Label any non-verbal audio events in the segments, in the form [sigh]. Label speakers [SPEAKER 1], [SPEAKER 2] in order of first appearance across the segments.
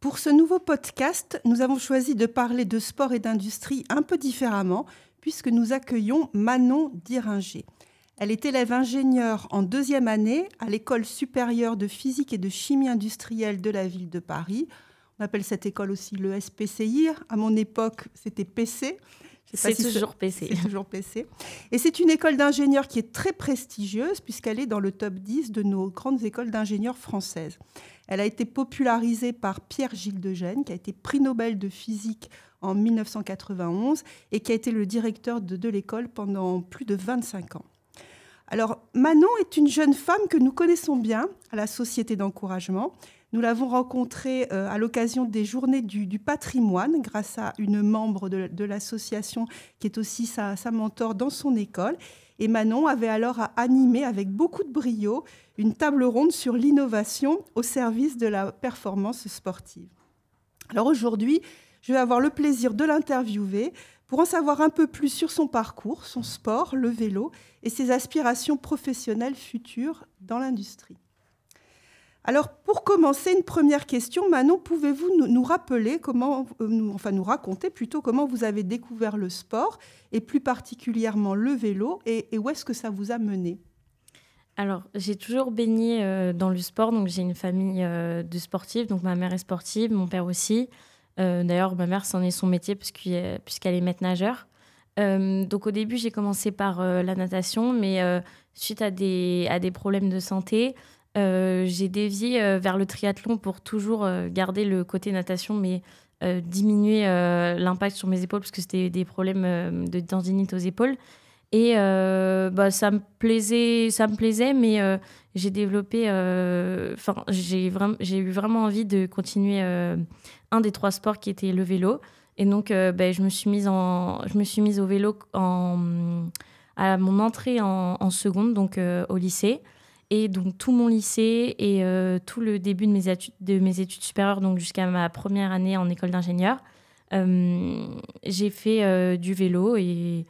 [SPEAKER 1] Pour ce nouveau podcast, nous avons choisi de parler de sport et d'industrie un peu différemment, puisque nous accueillons Manon Diringer. Elle est élève ingénieure en deuxième année à l'École supérieure de physique et de chimie industrielle de la ville de Paris, on appelle cette école aussi le SPCIR. À mon époque, c'était PC. C'est toujours PC. C'est toujours PC. Et c'est une école d'ingénieurs qui est très prestigieuse puisqu'elle est dans le top 10 de nos grandes écoles d'ingénieurs françaises. Elle a été popularisée par Pierre Gilles de Gênes, qui a été prix Nobel de physique en 1991 et qui a été le directeur de l'école pendant plus de 25 ans. Alors, Manon est une jeune femme que nous connaissons bien à la Société d'encouragement. Nous l'avons rencontré euh, à l'occasion des journées du, patrimoine grâce à une membre de, l'association qui est aussi sa, sa mentor dans son école. Et Manon avait alors à animer avec beaucoup de brio une table ronde sur l'innovation au service de la performance sportive. Alors aujourd'hui, je vais avoir le plaisir de l'interviewer pour en savoir un peu plus sur son parcours, son sport, le vélo et ses aspirations professionnelles futures dans l'industrie. Alors, pour commencer, une première question, Manon, pouvez-vous nous, rappeler comment, euh, enfin nous raconter plutôt comment vous avez découvert le sport et plus particulièrement le vélo et,
[SPEAKER 2] où est-ce que ça vous a mené alors, j'ai toujours baigné euh, dans le sport, donc j'ai une famille euh, de sportifs, donc ma mère est sportive, mon père aussi. D'ailleurs, ma mère, c'en est son métier puisqu'elle est maître nageur. donc au début, j'ai commencé par la natation, mais suite à des problèmes de santé, euh, j'ai dévié euh, vers le triathlon pour toujours euh, garder le côté natation, mais diminuer l'impact sur mes épaules parce que c'était des problèmes de tendinite aux épaules. Et bah, ça me plaisait, ça me plaisait, mais j'ai développé, enfin j'ai vraiment, eu vraiment envie de continuer un des trois sports qui était le vélo. Et donc bah, je me suis mise en, je me suis mise au vélo à mon entrée en, en seconde, donc au lycée. Et donc tout mon lycée et euh, tout le début de mes, études, de mes études supérieures, donc jusqu'à ma première année en école d'ingénieur, euh, j'ai fait euh, du vélo et,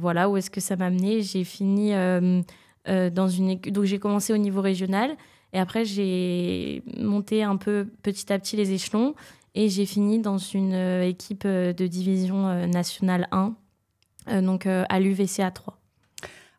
[SPEAKER 2] voilà où est-ce que ça m'a mené. J'ai fini dans une donc j'ai commencé au niveau régional et après j'ai monté un peu petit à petit les échelons et j'ai fini dans une équipe de division nationale 1, donc à l'UVCA 3.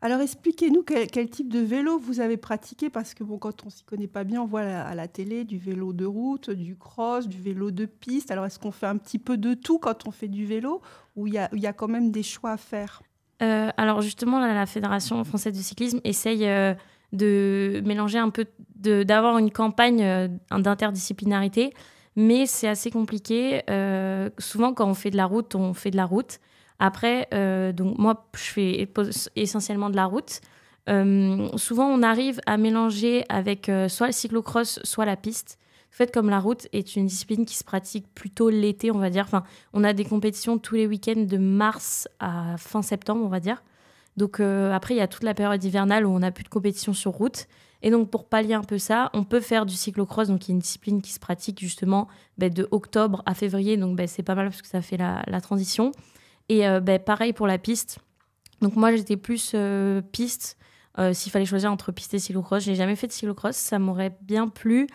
[SPEAKER 1] Alors expliquez-nous quel, type de vélo vous avez pratiqué, parce que bon, quand on s'y connaît pas bien, on voit à, la télé du vélo de route, du cross, du vélo de piste. Alors est-ce qu'on fait un petit peu de tout quand on fait du vélo, ou il y, a, quand même des choix à faire
[SPEAKER 2] euh, Alors justement, la Fédération française de cyclisme essaye euh, de mélanger un peu, d'avoir une campagne euh, d'interdisciplinarité, mais c'est assez compliqué. souvent quand on fait de la route, on fait de la route. Après, euh, donc moi, je fais essentiellement de la route. Euh, souvent, on arrive à mélanger avec euh, soit le cyclocross, soit la piste. En fait, comme la route est une discipline qui se pratique plutôt l'été, on va dire. Enfin, on a des compétitions tous les week-ends de mars à fin septembre, on va dire. Donc après, il y a toute la période hivernale où on n'a plus de compétition sur route. Et donc, pour pallier un peu ça, on peut faire du cyclocross, donc y a une discipline qui se pratique justement ben, de octobre à février. Donc, ben, c'est pas mal parce que ça fait la, la transition. Et euh, ben, pareil pour la piste. Donc moi, j'étais plus euh, piste. Euh, s'il fallait choisir entre piste et cyclocross, je n'ai jamais fait de cyclocross. Ça m'aurait bien plu.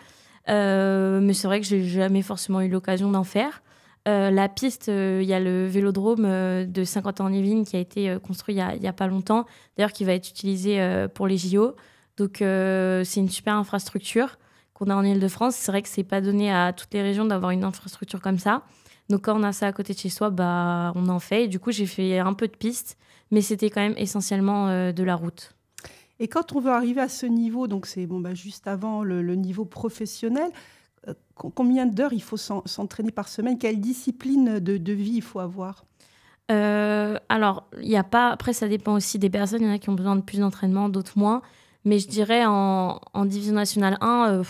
[SPEAKER 2] mais c'est vrai que j'ai jamais forcément eu l'occasion d'en faire. la piste, il y a le vélodrome de Saint-Quentin-en-Yvelines qui a été construit il n'y a, pas longtemps, d'ailleurs qui va être utilisé pour les JO. Donc c'est une super infrastructure qu'on a en Ile-de-France. C'est vrai que c'est pas donné à toutes les régions d'avoir une infrastructure comme ça. Donc quand on a ça à côté de chez soi, bah, on en fait. Et du coup, j'ai fait un peu de piste, mais c'était quand même essentiellement euh, de la route.
[SPEAKER 1] Et quand on veut arriver à ce niveau, donc c'est bon, bah, juste avant le, niveau professionnel, euh, combien d'heures il faut s'entraîner par semaine Quelle discipline de, vie il faut avoir
[SPEAKER 2] euh, alors, il n'y a pas. Après, ça dépend aussi des personnes. Il y en a qui ont besoin de plus d'entraînement, d'autres moins. Mais je dirais en, division nationale 1,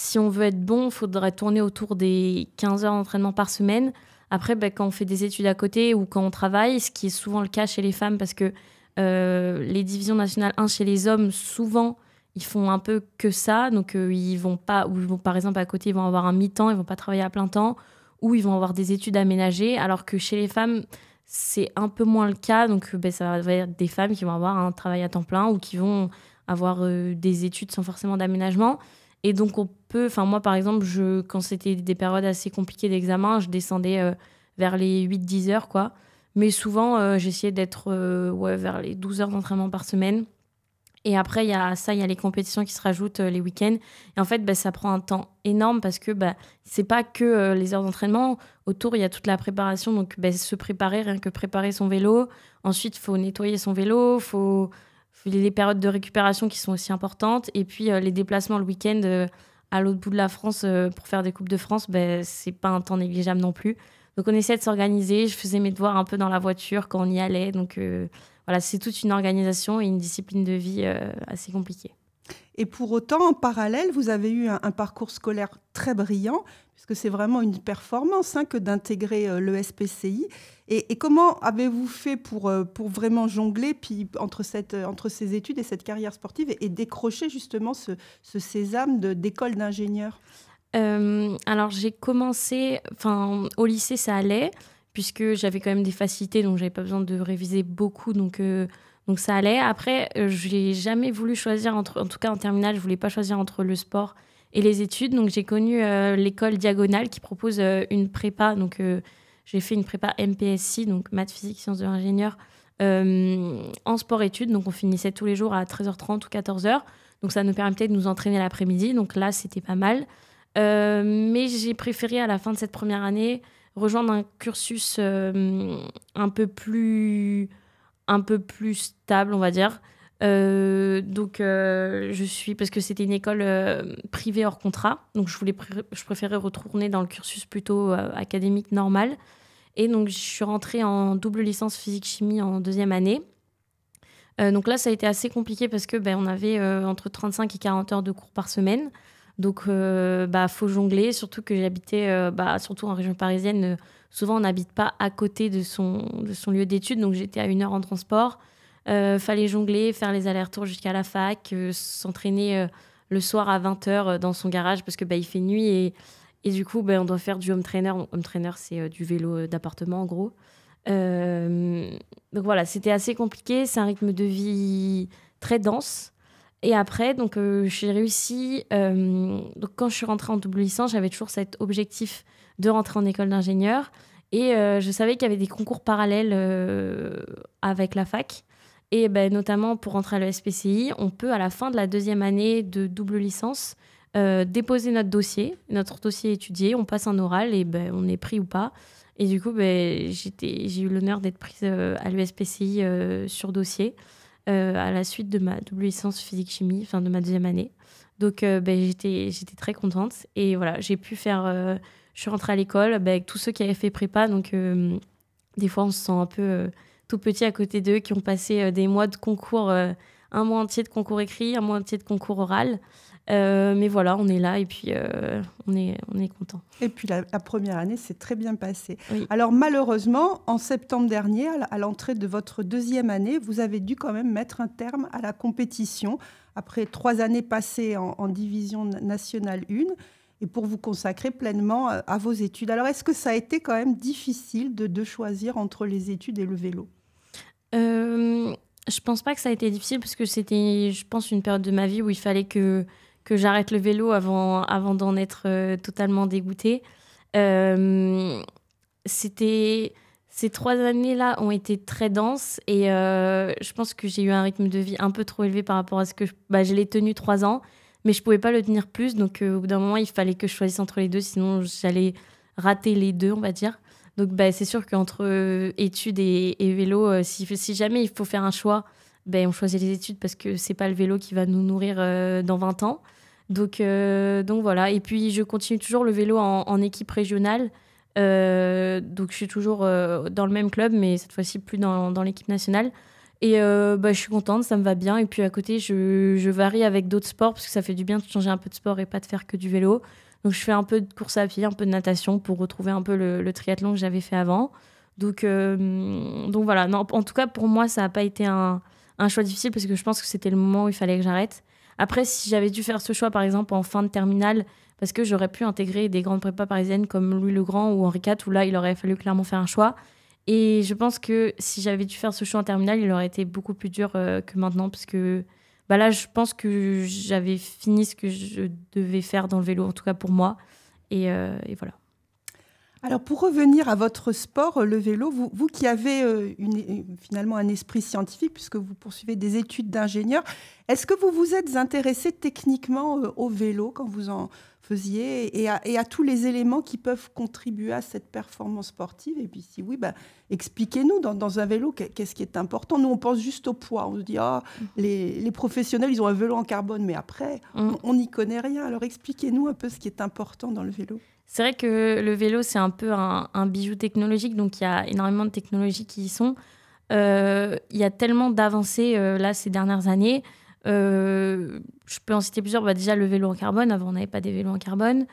[SPEAKER 2] si on veut être bon, il faudrait tourner autour des 15 heures d'entraînement par semaine. Après, bah, quand on fait des études à côté ou quand on travaille, ce qui est souvent le cas chez les femmes, parce que euh, les divisions nationales 1 chez les hommes, souvent, ils font un peu que ça. Donc, euh, ils vont pas, ou vont, par exemple, à côté, ils vont avoir un mi-temps, ils vont pas travailler à plein temps, ou ils vont avoir des études aménagées, alors que chez les femmes, c'est un peu moins le cas. Donc, euh, bah, ça va être des femmes qui vont avoir un travail à temps plein ou qui vont avoir des études sans forcément d'aménagement. Et donc, on peu. Enfin, moi, par exemple, je, quand c'était des périodes assez compliquées d'examen, je descendais euh, vers les 8-10 heures, quoi. Mais souvent, euh, j'essayais d'être euh, vers les 12 heures d'entraînement par semaine. Et après, il y a ça, il y a les compétitions qui se rajoutent les week-ends. Et en fait, bah, ça prend un temps énorme parce que bah, c'est pas que les heures d'entraînement. Autour, il y a toute la préparation. Donc, bah, se préparer, rien que préparer son vélo. Ensuite, il faut nettoyer son vélo, il faut les périodes de récupération qui sont aussi importantes, et puis les déplacements le week-end, à l'autre bout de la France euh, pour faire des Coupes de France, ben, c'est pas un temps négligeable non plus. Donc on essayait de s'organiser. Je faisais mes devoirs un peu dans la voiture quand on y allait. Donc euh, voilà, c'est toute une organisation et une discipline de vie euh, assez compliquée.
[SPEAKER 1] Et pour autant, en parallèle, vous avez eu un, parcours scolaire très brillant, puisque c'est vraiment une performance hein, que d'intégrer euh, le SPCI. Et, comment avez-vous fait pour, euh, pour vraiment jongler puis, entre, cette, euh, entre ces études et cette carrière sportive et, décrocher justement ce, ce sésame
[SPEAKER 2] d'école d'ingénieur alors j'ai commencé, enfin au lycée ça allait puisque j'avais quand même des facilités donc j'avais pas besoin de réviser beaucoup donc donc ça allait. Après, euh, je n'ai jamais voulu choisir entre, en tout cas en terminale, je voulais pas choisir entre le sport et les études. Donc j'ai connu euh, l'école diagonale qui propose euh, une prépa. Donc j'ai fait une prépa MPSI, donc maths, physique, sciences de l'ingénieur, en sport-études. Donc on finissait tous les jours à 13h30 ou 14h. Donc ça nous permettait de nous entraîner l'après-midi. Donc là, c'était pas mal. mais j'ai préféré à la fin de cette première année rejoindre un cursus un peu plus un peu plus stable, on va dire. Euh, donc, euh, je suis. Parce que c'était une école euh, privée hors contrat. Donc, je, voulais je préférais retourner dans le cursus plutôt académique normal. Et donc, je suis rentrée en double licence physique-chimie en deuxième année. donc là, ça a été assez compliqué parce que ben, on avait entre 35 et 40 heures de cours par semaine. Donc, il euh, bah, faut jongler, surtout que j'habitais, euh, bah, surtout en région parisienne, euh, souvent on n'habite pas à côté de son, lieu d'études, donc j'étais à une heure en transport. fallait jongler, faire les allers-retours jusqu'à la fac, s'entraîner le soir à 20h dans son garage parce que bah, il fait nuit et, du coup, bah, on doit faire du home trainer. Home trainer, c'est du vélo d'appartement en gros. donc voilà, c'était assez compliqué. C'est un rythme de vie très dense. Et après, donc, euh, j'ai réussi. Euh, donc, quand je suis rentrée en double licence, j'avais toujours cet objectif de rentrer en école d'ingénieur. Et euh, je savais qu'il y avait des concours parallèles avec la fac. Et ben, notamment pour rentrer à l'ESPCI, on peut, à la fin de la deuxième année de double licence, déposer notre dossier, notre dossier étudié, on passe en oral et ben, on est pris ou pas. Et du coup, ben, j'ai eu l'honneur d'être prise à l'ESPCI sur dossier. Euh, à la suite de ma double licence physique-chimie, enfin de ma deuxième année. Donc euh, ben, j'étais, très contente. Et voilà, j'ai pu faire. Euh, je suis rentrée à l'école ben, avec tous ceux qui avaient fait prépa. Donc des fois, on se sent un peu tout petit à côté d'eux qui ont passé des mois de concours un mois entier de concours écrit, un mois entier de concours oral. Euh, mais voilà, on est là et puis euh, on est,
[SPEAKER 1] on est content. Et puis la, première année s'est très bien passée. Alors malheureusement, en septembre dernier, à l'entrée de votre deuxième année, vous avez dû quand même mettre un terme à la compétition après trois années passées en, division nationale 1 et pour vous consacrer pleinement euh, à vos études. Alors est-ce que ça a été quand même difficile de, de choisir entre les études et le vélo
[SPEAKER 2] euh, Je pense pas que ça a été difficile parce que c'était, je pense, une période de ma vie où il fallait que que j'arrête le vélo avant, avant d'en être euh, totalement dégoûtée. Euh, c'était ces trois années-là ont été très denses et euh, je pense que j'ai eu un rythme de vie un peu trop élevé par rapport à ce que je, bah, je l'ai tenu trois ans, mais je pouvais pas le tenir plus. Donc au bout d'un moment, il fallait que je choisisse entre les deux, sinon j'allais rater les deux, on va dire. Donc bah, c'est sûr qu'entre études et, vélo, si, si, jamais il faut faire un choix, ben on choisit les études parce que c'est pas le vélo qui va nous nourrir dans 20 ans. Donc, euh, donc voilà. Et puis, je continue toujours le vélo en, équipe régionale. Euh, donc, je suis toujours euh, dans le même club, mais cette fois-ci plus dans, l'équipe nationale. Et bah, je suis contente, ça me va bien. Et puis, à côté, je, varie avec d'autres sports parce que ça fait du bien de changer un peu de sport et pas de faire que du vélo. Donc, je fais un peu de course à pied, un peu de natation pour retrouver un peu le, triathlon que j'avais fait avant. Donc, donc voilà. en tout cas, pour moi, ça n'a pas été un choix difficile parce que je pense que c'était le moment où il fallait que j'arrête. Après, si j'avais dû faire ce choix, par exemple, en fin de terminale, parce que j'aurais pu intégrer des grandes prépas parisiennes comme Louis le Grand ou Henri IV, où là, il aurait fallu clairement faire un choix. Et je pense que si j'avais dû faire ce choix en terminale, il aurait été beaucoup plus dur euh, que maintenant, parce que bah là, je pense que j'avais fini ce que je devais faire dans le vélo, en tout cas pour moi. et euh, voilà.
[SPEAKER 1] Alors pour revenir à votre sport, euh, le vélo, vous, qui avez euh, finalement un esprit scientifique puisque vous poursuivez des études d'ingénieur, est-ce que vous vous êtes intéressé techniquement euh, au vélo quand vous en faisiez et à, tous les éléments qui peuvent contribuer à cette performance sportive Et puis si oui, bah, expliquez-nous dans, un vélo qu'est-ce qui est important. Nous, on pense juste au poids. On se dit, ah, mm. les, professionnels, ils ont un vélo en carbone, mais après, mm. on n'y connaît rien. Alors expliquez-nous un peu ce qui est important dans le vélo.
[SPEAKER 2] C'est vrai que le vélo, c'est un peu un, bijou technologique, donc il y a énormément de technologies qui y sont. Euh, il y a tellement d'avancées euh, là ces dernières années. Euh, je peux en citer plusieurs. Bah, déjà, le vélo en carbone. Avant, on n'avait pas des vélos en carbone.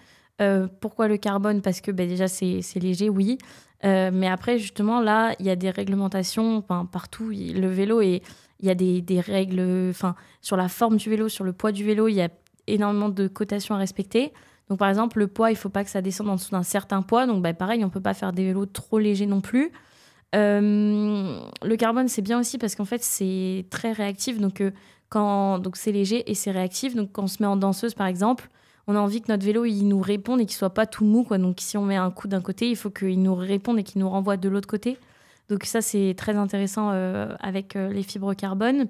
[SPEAKER 2] pourquoi le carbone Parce que bah, déjà, c'est léger, oui. mais après, justement, là, il y a des réglementations partout. Le vélo, et il y a des, règles enfin, sur la forme du vélo, sur le poids du vélo. Il y a énormément de cotations à respecter. Donc par exemple, le poids, il faut pas que ça descende en dessous d'un certain poids. Donc bah, pareil, on peut pas faire des vélos trop légers non plus. Euh, le carbone, c'est bien aussi parce qu'en fait, c'est très réactif. Donc euh, quand donc c'est léger et c'est réactif. Donc quand on se met en danseuse, par exemple, on a envie que notre vélo il nous réponde et qu'il soit pas tout mou. Quoi. Donc si on met un coup d'un côté, il faut qu'il nous réponde et qu'il nous renvoie de l'autre côté. Donc ça, c'est très intéressant euh, avec les fibres carbone.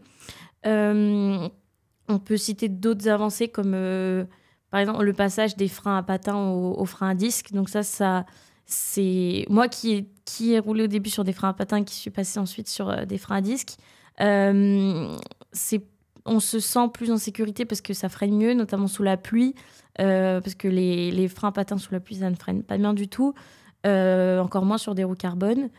[SPEAKER 2] on peut citer d'autres avancées comme par exemple, le passage des freins à patins aux, freins à disque. Donc ça, ça c'est moi qui ai, qui ai roulé au début sur des freins à patins, qui suis passé ensuite sur euh, des freins à disque. Euh, c'est on se sent plus en sécurité parce que ça freine mieux, notamment sous la pluie, euh, parce que les, les, freins patins sous la pluie, ça ne freine pas bien du tout, encore moins sur des roues carbone.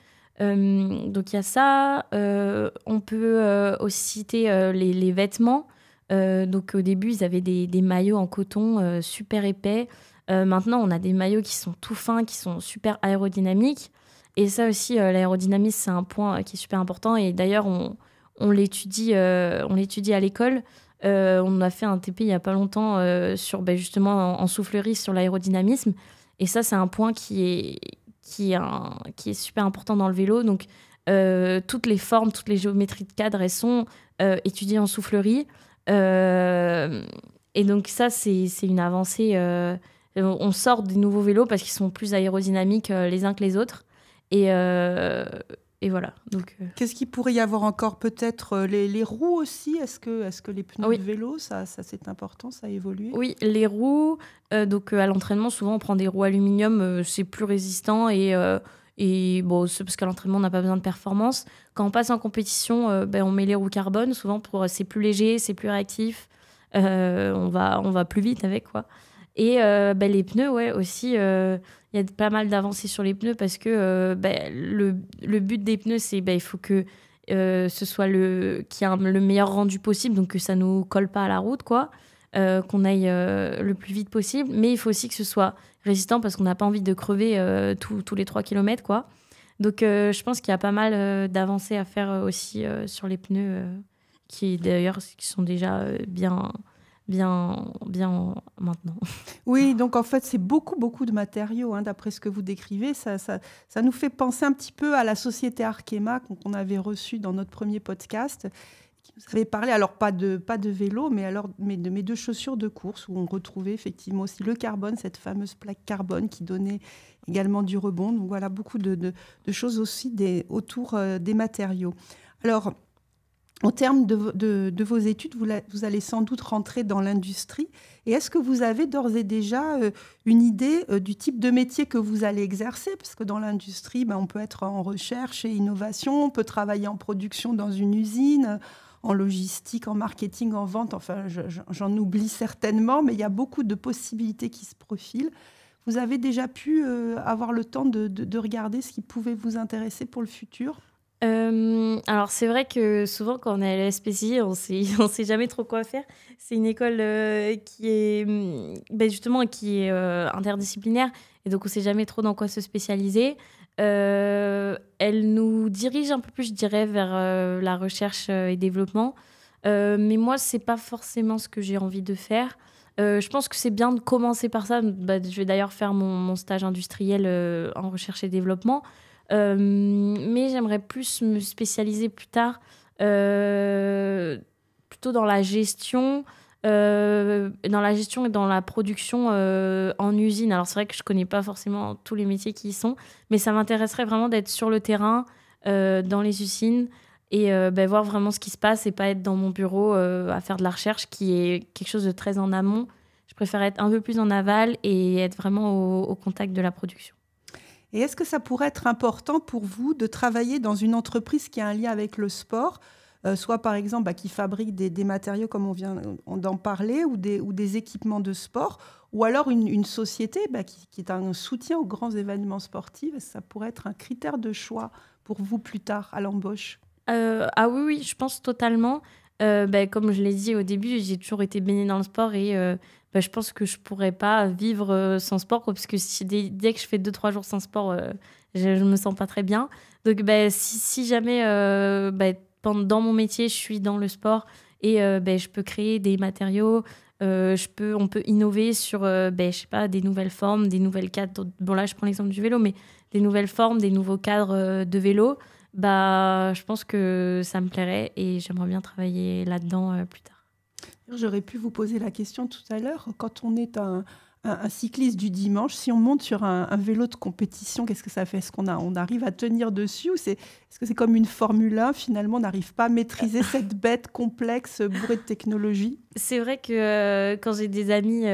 [SPEAKER 2] donc il y a ça. on peut aussi citer les, vêtements. Euh, donc au début, ils avaient des, maillots en coton euh, super épais. Euh, maintenant, on a des maillots qui sont tout fins, qui sont super aérodynamiques. Et ça aussi, l'aérodynamisme, c'est un point qui est super important. Et d'ailleurs, on, on l'étudie à l'école. on a fait un TP il n'y a pas longtemps sur ben, justement en, soufflerie sur l'aérodynamisme. Et ça, c'est un point qui est, qui est super important dans le vélo. Donc, toutes les formes, toutes les géométries de cadre, elles sont étudiées en soufflerie. Euh, et donc ça, c'est une avancée. Euh, on sort des nouveaux vélos parce qu'ils sont plus aérodynamiques euh, les uns que les autres. Et, et voilà. Qu'est-ce qu'il pourrait y avoir encore Peut-être
[SPEAKER 1] les, les, roues aussi Est-ce que, est que les pneus de vélo, ça, ça c'est important, ça évolue
[SPEAKER 2] Oui, les roues. donc à l'entraînement, souvent on prend des roues aluminium, c'est plus résistant et, et bon, c'est parce qu'à l'entraînement, on n'a pas besoin de performance. Quand on passe en compétition, euh, ben, on met les roues carbone. Souvent, pour euh, c'est plus léger, c'est plus réactif. Euh, on, va, on va plus vite avec, quoi. Et ben, les pneus, ouais, aussi, il y a pas mal d'avancées sur les pneus parce que ben, le, le, but des pneus, c'est ben, il faut que ce soit le, qui a le meilleur rendu possible, donc que ça nous colle pas à la route, quoi. Euh, qu'on aille euh, le plus vite possible. Mais il faut aussi que ce soit résistant parce qu'on n'a pas envie de crever euh, tous les 3 km. Quoi. Donc je pense qu'il y a pas mal d'avancées à faire aussi sur les pneus, qui d'ailleurs sont déjà bien, bien, bien maintenant.
[SPEAKER 1] [laughs] Oui, donc en fait, c'est beaucoup, beaucoup de matériaux, hein, d'après ce que vous décrivez. Ça, ça, ça, nous fait penser un petit peu à la société Arkema qu'on avait reçue dans notre premier podcast, vous avez parlé, alors pas de, pas de vélo, mais, alors, mais de mes deux chaussures de course, où on retrouvait effectivement aussi le carbone, cette fameuse plaque carbone qui donnait également du rebond. Donc voilà, beaucoup de, de, choses aussi autour euh, des matériaux. Alors, en terme de, de, vos études, vous, allez sans doute rentrer dans l'industrie. Et est-ce que vous avez d'ores et déjà euh, une idée euh, du type de métier que vous allez exercer Parce que dans l'industrie, ben, on peut être en recherche et innovation, on peut travailler en production dans une usine, en logistique, en marketing, en vente. Enfin, j'en oublie certainement, mais il y a beaucoup de possibilités qui se profilent. Vous avez déjà pu euh, avoir le temps de, regarder ce qui pouvait vous intéresser pour le futur
[SPEAKER 2] euh, alors c'est vrai que souvent quand on est à l'ESPCI, on ne [laughs] on sait jamais trop quoi faire. C'est une école euh, qui est hum, ben, justement qui est interdisciplinaire donc, on ne sait jamais trop dans quoi se spécialiser. Euh, elle nous dirige un peu plus, je dirais, vers euh, la recherche euh, et développement. mais moi, c'est pas forcément ce que j'ai envie de faire. je pense que c'est bien de commencer par ça. Bah, je vais d'ailleurs faire mon, mon stage industriel en recherche et développement. mais j'aimerais plus me spécialiser plus tard plutôt dans la gestion, euh, dans la gestion et dans la production euh, en usine. Alors c'est vrai que je connais pas forcément tous les métiers qui y sont, mais ça m'intéresserait vraiment d'être sur le terrain, euh, dans les usines et ben, voir vraiment ce qui se passe et pas être dans mon bureau à faire de la recherche qui est quelque chose de très en amont. Je préfère être un peu plus en aval et être vraiment au contact de la production. Et est-ce que ça pourrait
[SPEAKER 1] être important pour vous de travailler dans une entreprise qui a un lien avec le sport euh, soit par exemple bah, qui fabrique des, matériaux comme on vient d'en parler, ou des, ou des équipements de sport, ou alors une, société bah, qui, est un soutien aux grands événements sportifs. Ça pourrait être un critère de choix pour vous plus tard à l'embauche.
[SPEAKER 2] Euh, ah oui, oui, je pense totalement. Euh, bah, comme je l'ai dit au début, j'ai toujours été baignée dans le sport et je pense que je pourrais pas vivre sans sport parce que si, dès, que je fais 2-3 jours sans sport, je, ne me sens pas très bien. Donc si, si, jamais dans mon métier, je suis dans le sport et euh, ben, je peux créer des matériaux, euh, je peux, on peut innover sur euh, ben, je sais pas, des nouvelles formes, des nouvelles cadres. Bon, là, je prends l'exemple du vélo, mais des nouvelles formes, des nouveaux cadres de vélo. Bah, je pense que ça me plairait et j'aimerais bien travailler là-dedans plus tard.
[SPEAKER 1] J'aurais pu vous poser la question tout à l'heure. Quand on est un, un, cycliste du dimanche, si on monte sur un, vélo de compétition, qu'est-ce que ça fait Est-ce qu'on on arrive à tenir dessus ou c'est, Est-ce que c'est comme une Formule 1 Finalement, on n'arrive pas à maîtriser euh. cette
[SPEAKER 2] bête complexe euh, bourrée de technologie C'est vrai que euh, quand j'ai des amis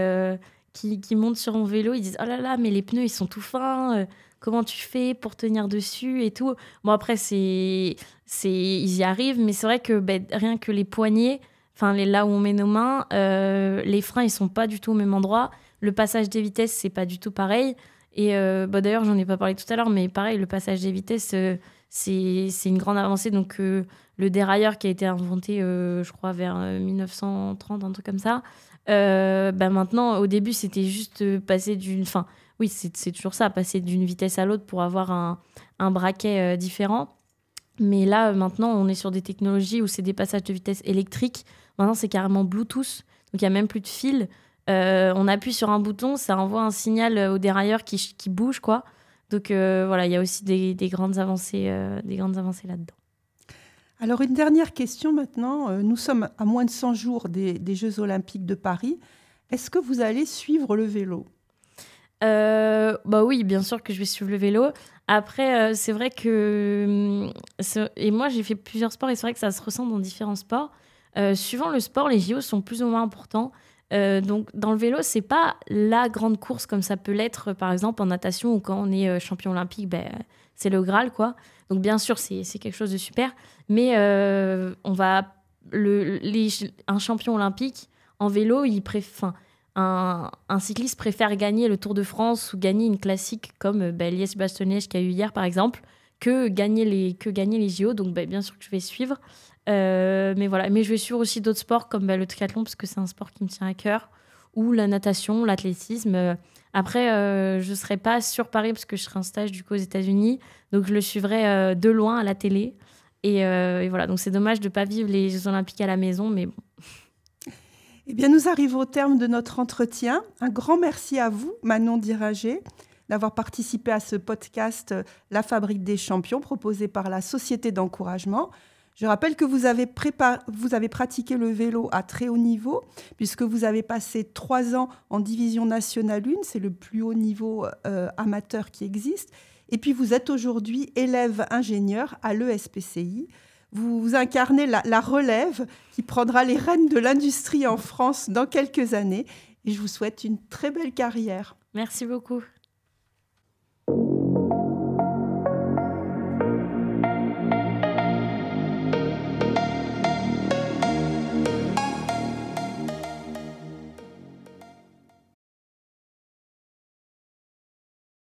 [SPEAKER 2] qui, montent sur mon vélo, ils disent Oh là là, mais les pneus, ils sont tout fins comment tu fais pour tenir dessus et tout. Bon, après, c'est, c'est, ils y arrivent, mais c'est vrai que ben, rien que les poignets, enfin, là où on met nos mains, les freins, ils sont pas du tout au même endroit. Le passage des vitesses, c'est pas du tout pareil. Et euh, bah, d'ailleurs, j'en ai pas parlé tout à l'heure, mais pareil, le passage des vitesses, euh, c'est une grande avancée. Donc, euh, le dérailleur qui a été inventé, euh, je crois, vers 1930, un truc comme ça. Bah, maintenant, au début, c'était juste passer d'une. Enfin, oui, c'est toujours ça, passer d'une vitesse à l'autre pour avoir un, braquet différent. Mais là, maintenant, on est sur des technologies où c'est des passages de vitesse électriques. Maintenant, c'est carrément Bluetooth. Donc, il n'y a même plus de fil. Euh, on appuie sur un bouton, ça envoie un signal euh, au dérailleur qui, bouge, quoi. Donc euh, voilà, il y a aussi des, grandes avancées, des grandes avancées là-dedans.
[SPEAKER 1] Alors une dernière question maintenant. Nous sommes à moins de 100 jours des, Jeux Olympiques de Paris. Est-ce que vous allez
[SPEAKER 2] suivre le vélo bah oui, bien sûr que je vais suivre le vélo. Après, c'est vrai que hum, et moi j'ai fait plusieurs sports et c'est vrai que ça se ressent dans différents sports. suivant le sport, les JO sont plus ou moins importants. Euh, donc dans le vélo, c'est pas la grande course comme ça peut l'être par exemple en natation ou quand on est euh, champion olympique, ben, c'est le Graal quoi. Donc bien sûr c'est quelque chose de super, mais euh, on va le, un champion olympique en vélo, il un, un, cycliste préfère gagner le Tour de France ou gagner une classique comme ben, Lies qui a eu hier par exemple que gagner les, que gagner les JO. Donc, bah, bien sûr que je vais suivre. Euh, mais voilà, mais je vais suivre aussi d'autres sports comme bah, le triathlon parce que c'est un sport qui me tient à cœur, ou la natation, l'athlétisme. Après, euh, je ne serai pas sur Paris parce que je serai en stage du coup aux États-Unis, donc je le suivrai euh, de loin à la télé. Et, voilà, donc c'est dommage de ne pas vivre les Jeux Olympiques à la maison, mais bon.
[SPEAKER 1] Eh bien, nous arrivons au terme
[SPEAKER 2] de notre entretien.
[SPEAKER 1] Un grand merci à vous, Manon Dirager d'avoir participé à ce podcast euh, La Fabrique des Champions proposé par la Société d'encouragement. Je rappelle que vous avez, pratiqué le vélo à très haut niveau, puisque vous avez passé trois ans en division nationale 1, c'est le plus haut niveau euh, amateur qui existe. Et puis vous êtes aujourd'hui élève ingénieur à l'ESPCI. Vous, incarnez la, la relève qui prendra les rênes de l'industrie en France dans quelques années. Et je vous souhaite une
[SPEAKER 2] très belle carrière. Merci beaucoup.